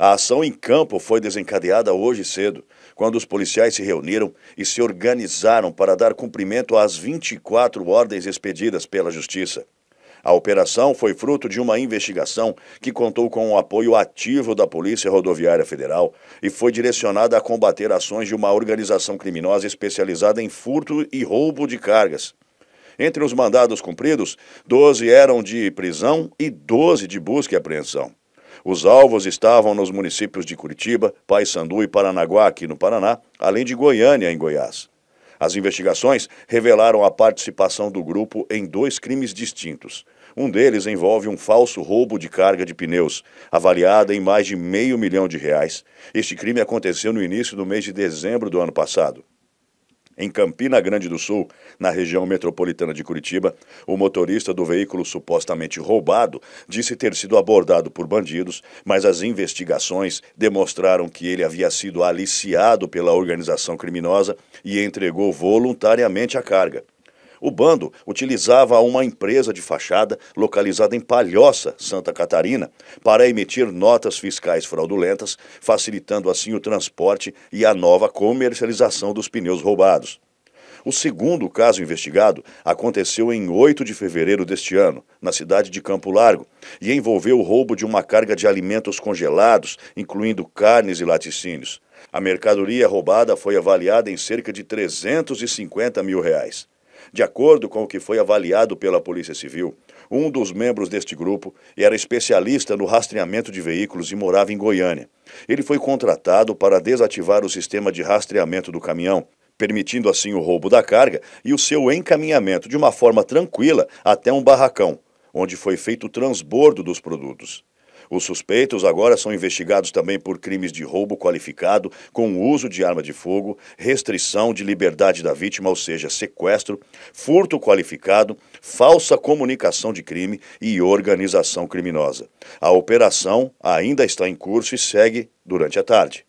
A ação em campo foi desencadeada hoje cedo, quando os policiais se reuniram e se organizaram para dar cumprimento às 24 ordens expedidas pela Justiça. A operação foi fruto de uma investigação que contou com o apoio ativo da Polícia Rodoviária Federal e foi direcionada a combater ações de uma organização criminosa especializada em furto e roubo de cargas. Entre os mandados cumpridos, 12 eram de prisão e 12 de busca e apreensão. Os alvos estavam nos municípios de Curitiba, Paysandu e Paranaguá, aqui no Paraná, além de Goiânia, em Goiás. As investigações revelaram a participação do grupo em dois crimes distintos. Um deles envolve um falso roubo de carga de pneus, avaliada em mais de meio milhão de reais. Este crime aconteceu no início do mês de dezembro do ano passado em Campina Grande do Sul, na região metropolitana de Curitiba, o motorista do veículo supostamente roubado disse ter sido abordado por bandidos, mas as investigações demonstraram que ele havia sido aliciado pela organização criminosa e entregou voluntariamente a carga. O bando utilizava uma empresa de fachada localizada em Palhoça, Santa Catarina, para emitir notas fiscais fraudulentas, facilitando assim o transporte e a nova comercialização dos pneus roubados. O segundo caso investigado aconteceu em 8 de fevereiro deste ano, na cidade de Campo Largo, e envolveu o roubo de uma carga de alimentos congelados, incluindo carnes e laticínios. A mercadoria roubada foi avaliada em cerca de 350 mil reais. De acordo com o que foi avaliado pela Polícia Civil, um dos membros deste grupo era especialista no rastreamento de veículos e morava em Goiânia. Ele foi contratado para desativar o sistema de rastreamento do caminhão, permitindo assim o roubo da carga e o seu encaminhamento de uma forma tranquila até um barracão, onde foi feito o transbordo dos produtos. Os suspeitos agora são investigados também por crimes de roubo qualificado com uso de arma de fogo, restrição de liberdade da vítima, ou seja, sequestro, furto qualificado, falsa comunicação de crime e organização criminosa. A operação ainda está em curso e segue durante a tarde.